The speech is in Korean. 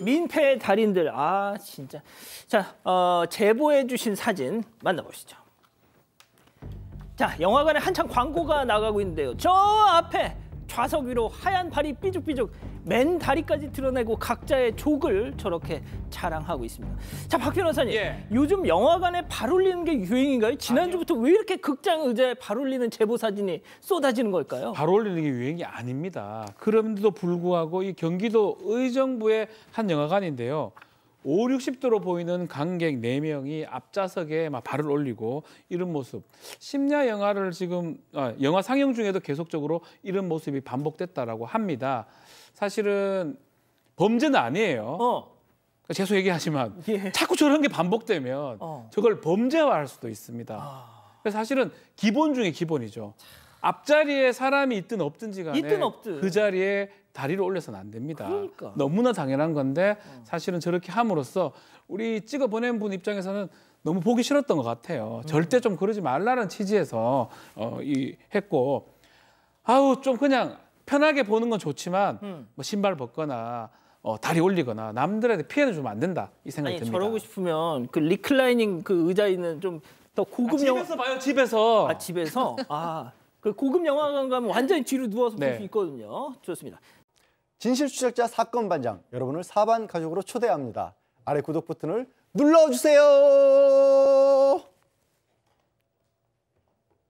민폐 달인들 아 진짜 자 어, 제보해 주신 사진 만나보시죠 자 영화관에 한창 광고가 나가고 있는데요 저 앞에 좌석 위로 하얀 발이 삐죽삐죽 맨 다리까지 드러내고 각자의 족을 저렇게 자랑하고 있습니다. 자, 박 변호사님. 예. 요즘 영화관에 발 올리는 게 유행인가요? 지난주부터 아니요. 왜 이렇게 극장 의자에 발 올리는 제보 사진이 쏟아지는 걸까요? 발 올리는 게 유행이 아닙니다. 그럼에도 불구하고 이 경기도 의정부의 한 영화관인데요. 오, 60도로 보이는 관객 네명이 앞좌석에 막 발을 올리고 이런 모습. 심야 영화를 지금 아, 영화 상영 중에도 계속적으로 이런 모습이 반복됐다라고 합니다. 사실은 범죄는 아니에요. 어. 재소 얘기하지만 예. 자꾸 저런 게 반복되면 어. 저걸 범죄화할 수도 있습니다. 아. 사실은 기본 중에 기본이죠. 앞자리에 사람이 있든 없든지 간에 있든 없든. 그 자리에 다리를 올려서는 안 됩니다. 그러니까. 너무나 당연한 건데 어. 사실은 저렇게 함으로써 우리 찍어 보낸 분 입장에서는 너무 보기 싫었던 것 같아요. 음. 절대 좀 그러지 말라는 취지에서 어, 이 했고 아우 좀 그냥 편하게 보는 건 좋지만 음. 뭐 신발 벗거나 어, 다리 올리거나 남들한테 피해는 좀 안 된다 이 생각이 아니, 듭니다. 저러고 싶으면 그 리클라이닝 그 의자에는 좀 더 고급 아, 집에서 영 봐요 집에서 아 집에서 아그 고급 영화관 가면 완전히 뒤로 누워서 네. 볼수 있거든요. 좋습니다. 진실 추적자 사건 반장 여러분을 사반 가족으로 초대합니다. 아래 구독 버튼을 눌러주세요.